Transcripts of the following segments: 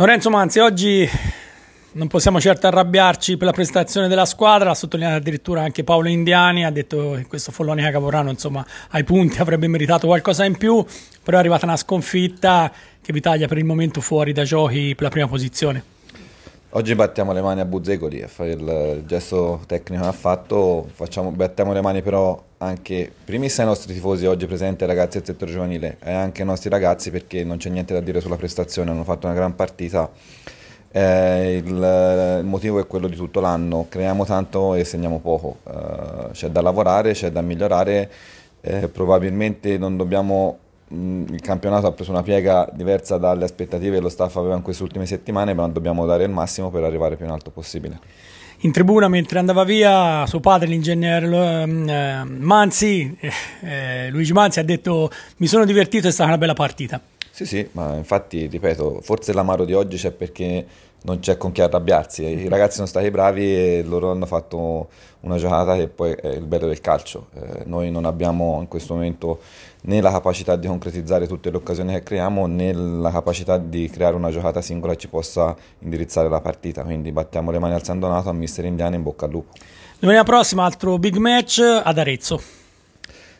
Lorenzo Manzi, oggi non possiamo certo arrabbiarci per la prestazione della squadra, ha sottolineato addirittura anche Paolo Indiani, ha detto che questo Follonica Caporano insomma, ai punti avrebbe meritato qualcosa in più, però è arrivata una sconfitta che vi taglia per il momento fuori da giochi per la prima posizione. Oggi battiamo le mani a Buzzecoli, il gesto tecnico che ha fatto, facciamo, battiamo le mani però anche primissa ai nostri tifosi oggi presenti, ai ragazzi del settore giovanile e anche ai nostri ragazzi perché non c'è niente da dire sulla prestazione, hanno fatto una gran partita, eh, il, il, motivo è quello di tutto l'anno, creiamo tanto e segniamo poco, eh, c'è da lavorare, c'è da migliorare, eh, probabilmente non dobbiamo Mm, il campionato ha preso una piega diversa dalle aspettative che lo staff aveva in queste ultime settimane, ma dobbiamo dare il massimo per arrivare più in alto possibile. In tribuna, mentre andava via suo padre, l'ingegnere ehm, eh, Manzi, eh, eh, Luigi Manzi, ha detto: Mi sono divertito, è stata una bella partita. Sì, sì, ma infatti, ripeto, forse l'amaro di oggi c'è perché non c'è con chi arrabbiarsi. I mm-hmm. ragazzi sono stati bravi e loro hanno fatto una giocata che poi è il bello del calcio. Eh, noi non abbiamo in questo momento né la capacità di concretizzare tutte le occasioni che creiamo né la capacità di creare una giocata singola che ci possa indirizzare la partita. Quindi battiamo le mani al San Donato, a Mister Indiana in bocca al lupo. Domenica prossima altro big match ad Arezzo.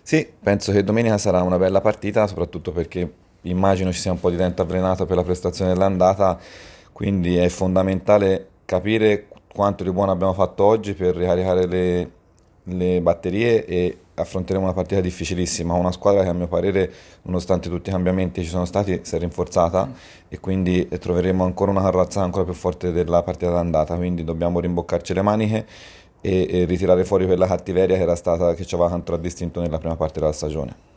Sì, penso che domenica sarà una bella partita, soprattutto perché immagino ci sia un po' di lenta avvelenato per la prestazione dell'andata, quindi è fondamentale capire quanto di buono abbiamo fatto oggi per ricaricare le, le batterie e affronteremo una partita difficilissima, una squadra che a mio parere, nonostante tutti i cambiamenti che ci sono stati, si è rinforzata e quindi troveremo ancora una carrozza ancora più forte della partita d'andata, quindi dobbiamo rimboccarci le maniche e, e ritirare fuori quella cattiveria che, stata, che ci aveva contraddistinto nella prima parte della stagione.